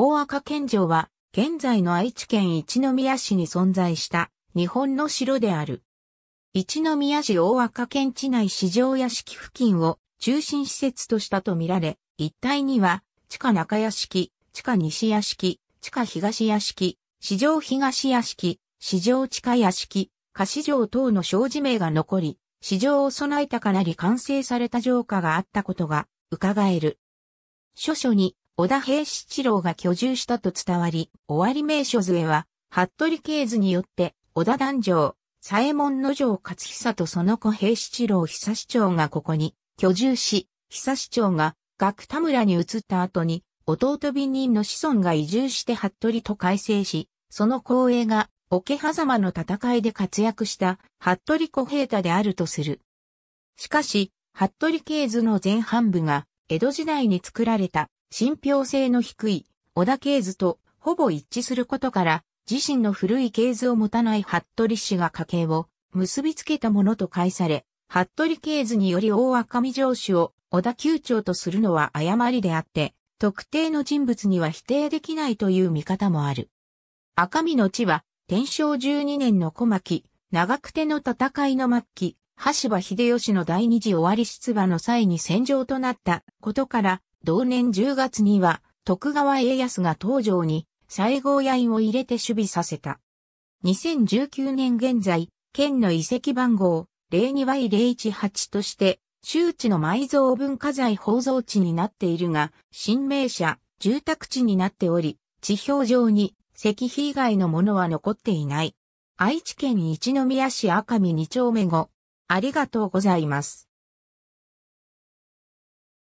大赤県城は、現在の愛知県一宮市に存在した日本の城である。一宮市大赤県地内市場屋敷付近を中心施設としたとみられ、一帯には地下中屋敷、地下西屋敷、地下東屋敷、市場東屋敷、市場地下屋敷、菓子城等の障子名が残り、市場を備えたかなり完成された城下があったことが伺える。諸書に小田平七郎が居住したと伝わり、終わり名所図へは、服部系図によって、小田壇上、左衛門の城勝久とその子平七郎久市長がここに居住し、久市長が学田村に移った後に、弟美人の子孫が移住して服部と改正し、その光栄が、桶狭間の戦いで活躍した服部小平太であるとする。しかし、服部系図の前半部が、江戸時代に作られた信憑性の低い小田系図とほぼ一致することから、自身の古い系図を持たない服部氏が家系を結びつけたものと解され、服部系図により大赤見城主を小田宮長とするのは誤りであって、特定の人物には否定できないという見方もある。赤身の地は、天正12年の小牧、長久手の戦いの末期、橋場秀吉の第二次終わり出馬の際に戦場となったことから、同年10月には、徳川家康が東条に西郷屋院を入れて守備させた。2019年現在、県の遺跡番号 02Y018 として、周知の埋蔵文化財宝蔵地になっているが、新名社、住宅地になっており、地表上に石碑以外のものは残っていない。愛知県一宮市赤見二丁目後、ありがとうございます。